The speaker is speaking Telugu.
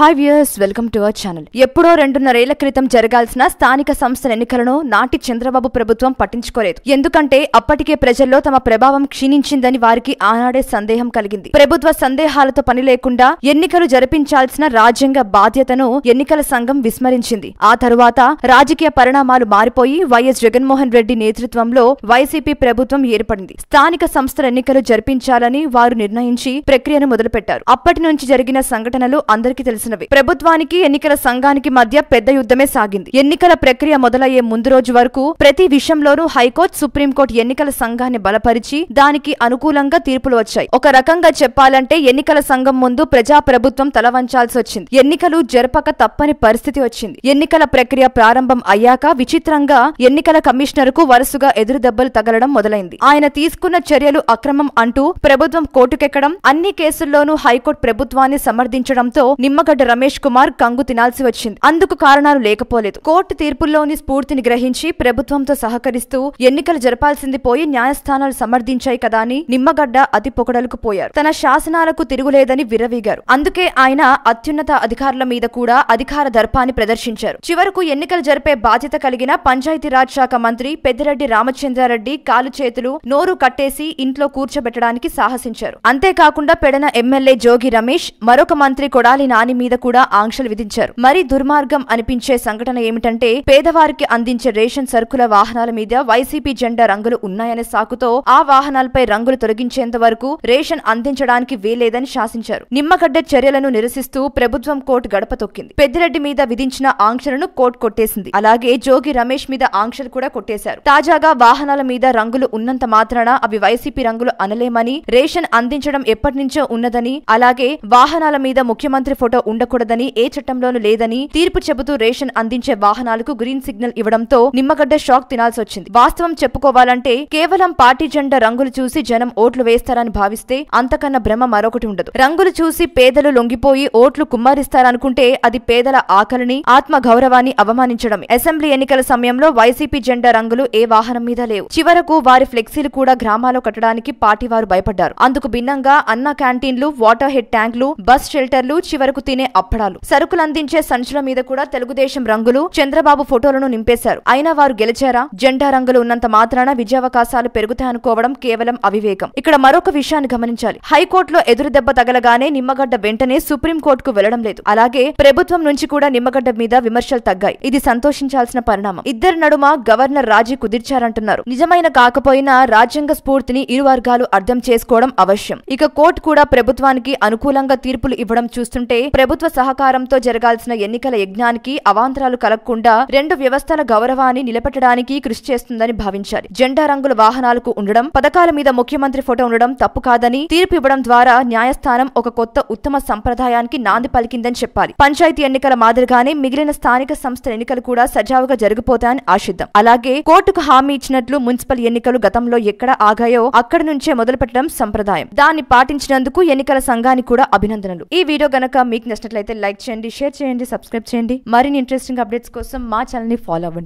hi viewers welcome to our channel ఎప్పుడో రెండున్నరేళ్ల క్రితం జరగాల్సిన స్థానిక సంస్థల ఎన్నికలను నాటి చంద్రబాబు ప్రభుత్వం పట్టించుకోలేదు ఎందుకంటే అప్పటికే ప్రజల్లో తమ ప్రభావం క్షీణించిందని వారికి ఆనాడే సందేహం కలిగింది ప్రభుత్వ సందేహాలతో పని లేకుండా ఎన్నికలు జరిపించాల్సిన రాజ్యాంగ బాధ్యతను ఎన్నికల సంఘం విస్మరించింది ఆ తరువాత రాజకీయ పరిణామాలు మారిపోయి వైఎస్ జగన్మోహన్ రెడ్డి నేతృత్వంలో వైసీపీ ప్రభుత్వం ఏర్పడింది స్థానిక సంస్థల ఎన్నికలు జరిపించాలని వారు నిర్ణయించి ప్రక్రియను మొదలుపెట్టారు అప్పటి నుంచి జరిగిన సంఘటనలు అందరికీ తెలిసిన చేసినవి ప్రభుత్వానికి ఎన్నికల సంఘానికి మధ్య పెద్ద యుద్ధమే సాగింది ఎన్నికల ప్రక్రియ మొదలయ్యే ముందు రోజు వరకు ప్రతి విషయంలోనూ హైకోర్టు సుప్రీంకోర్టు ఎన్నికల సంఘాన్ని బలపరిచి దానికి అనుకూలంగా తీర్పులు వచ్చాయి ఒక రకంగా చెప్పాలంటే ఎన్నికల సంఘం ముందు ప్రజాప్రభుత్వం తలవంచాల్సి వచ్చింది ఎన్నికలు జరపక తప్పని పరిస్థితి వచ్చింది ఎన్నికల ప్రక్రియ ప్రారంభం అయ్యాక విచిత్రంగా ఎన్నికల కమిషనర్ కు వరుసగా ఎదురు దెబ్బలు తగలడం మొదలైంది ఆయన తీసుకున్న చర్యలు అక్రమం అంటూ ప్రభుత్వం కోర్టుకెక్కడం అన్ని కేసుల్లోనూ హైకోర్టు ప్రభుత్వాన్ని సమర్థించడంతో నిమ్మక పాలకడ్డ రమేష్ కుమార్ కంగు తినాల్సి వచ్చింది అందుకు కారణాలు లేకపోలేదు కోర్టు తీర్పుల్లోని స్ఫూర్తిని గ్రహించి ప్రభుత్వంతో సహకరిస్తూ ఎన్నికలు జరపాల్సింది పోయి న్యాయస్థానాలు సమర్థించాయి కదా అని నిమ్మగడ్డ అతి పొగడలకు పోయారు తన శాసనాలకు తిరుగులేదని విరవీగారు అందుకే ఆయన అత్యున్నత అధికారుల మీద కూడా అధికార దర్పాన్ని ప్రదర్శించారు చివరకు ఎన్నికలు జరిపే బాధ్యత కలిగిన పంచాయతీరాజ్ శాఖ మంత్రి పెద్దిరెడ్డి రామచంద్రారెడ్డి కాలు చేతులు నోరు కట్టేసి ఇంట్లో కూర్చోబెట్టడానికి సాహసించారు అంతేకాకుండా పెడన ఎమ్మెల్యే జోగి రమేష్ మరొక మంత్రి కొడాలి నాని మీద కూడా ఆంక్షలు విధించారు మరి దుర్మార్గం అనిపించే సంఘటన ఏమిటంటే పేదవారికి అందించే రేషన్ సరుకుల వాహనాల మీద వైసీపీ జెండా రంగులు ఉన్నాయనే సాకుతో ఆ వాహనాలపై రంగులు తొలగించేంత వరకు రేషన్ అందించడానికి వీలేదని శాసించారు నిమ్మగడ్డ చర్యలను నిరసిస్తూ ప్రభుత్వం కోర్టు గడప తొక్కింది పెద్దిరెడ్డి మీద విధించిన ఆంక్షలను కోర్టు కొట్టేసింది అలాగే జోగి రమేష్ మీద ఆంక్షలు కూడా కొట్టేశారు తాజాగా వాహనాల మీద రంగులు ఉన్నంత మాత్రాన అవి వైసీపీ రంగులు అనలేమని రేషన్ అందించడం ఎప్పటినుంచో ఉన్నదని అలాగే వాహనాల మీద ముఖ్యమంత్రి ఫోటో ఉండకూడదని ఏ చట్టంలోనూ లేదని తీర్పు చెబుతూ రేషన్ అందించే వాహనాలకు గ్రీన్ సిగ్నల్ ఇవ్వడంతో నిమ్మగడ్డ షాక్ తినాల్సి వచ్చింది వాస్తవం చెప్పుకోవాలంటే కేవలం పార్టీ జెండా రంగులు చూసి జనం ఓట్లు వేస్తారని భావిస్తే అంతకన్నా భ్రమ మరొకటి ఉండదు రంగులు చూసి పేదలు లొంగిపోయి ఓట్లు కుమ్మరిస్తారనుకుంటే అది పేదల ఆకలిని ఆత్మ గౌరవాన్ని అవమానించడం అసెంబ్లీ ఎన్నికల సమయంలో వైసీపీ జెండా రంగులు ఏ వాహనం మీద లేవు చివరకు వారి ఫ్లెక్సీలు కూడా గ్రామాల్లో కట్టడానికి పార్టీ వారు భయపడ్డారు అందుకు భిన్నంగా అన్న క్యాంటీన్లు వాటర్ హెడ్ ట్యాంక్లు బస్ షెల్టర్లు చివరకు తినే తినే అప్పడాలు సరుకులు అందించే సంచుల మీద కూడా తెలుగుదేశం రంగులు చంద్రబాబు ఫోటోలను నింపేశారు అయినా వారు గెలిచారా జెండా రంగులు ఉన్నంత మాత్రాన విజయావకాశాలు పెరుగుతాయనుకోవడం కేవలం అవివేకం ఇక్కడ మరొక విషయాన్ని గమనించాలి హైకోర్టులో దెబ్బ తగలగానే నిమ్మగడ్డ వెంటనే సుప్రీంకోర్టుకు వెళ్లడం లేదు అలాగే ప్రభుత్వం నుంచి కూడా నిమ్మగడ్డ మీద విమర్శలు తగ్గాయి ఇది సంతోషించాల్సిన పరిణామం ఇద్దరు నడుమ గవర్నర్ రాజీ కుదిర్చారంటున్నారు నిజమైన కాకపోయినా రాజ్యాంగ స్ఫూర్తిని ఇరు వర్గాలు అర్థం చేసుకోవడం అవశ్యం ఇక కోర్టు కూడా ప్రభుత్వానికి అనుకూలంగా తీర్పులు ఇవ్వడం చూస్తుంటే ప్రభుత్వ సహకారంతో జరగాల్సిన ఎన్నికల యజ్ఞానికి అవాంతరాలు కలగకుండా రెండు వ్యవస్థల గౌరవాన్ని నిలబెట్టడానికి కృషి చేస్తుందని భావించాలి జెండా రంగుల వాహనాలకు ఉండడం పథకాల మీద ముఖ్యమంత్రి ఫోటో ఉండడం తప్పు కాదని తీర్పు ఇవ్వడం ద్వారా న్యాయస్థానం ఒక కొత్త ఉత్తమ సంప్రదాయానికి నాంది పలికిందని చెప్పాలి పంచాయతీ ఎన్నికల మాదిరిగానే మిగిలిన స్థానిక సంస్థల ఎన్నికలు కూడా సజావుగా జరిగిపోతాయని ఆశిద్దాం అలాగే కోర్టుకు హామీ ఇచ్చినట్లు మున్సిపల్ ఎన్నికలు గతంలో ఎక్కడ ఆగాయో అక్కడి నుంచే మొదలుపెట్టడం సంప్రదాయం దాన్ని పాటించినందుకు ఎన్నికల సంఘానికి కూడా అభినందనలు ఈ వీడియో గనక మీకు నచ్చినట్లయితే లైక్ చేయండి షేర్ చేయండి సబ్స్క్రైబ్ చేయండి మరిన్ని ఇంట్రెస్టింగ్ అప్డేట్స్ కోసం మా ఛానల్ని ఫాలో అవ్వండి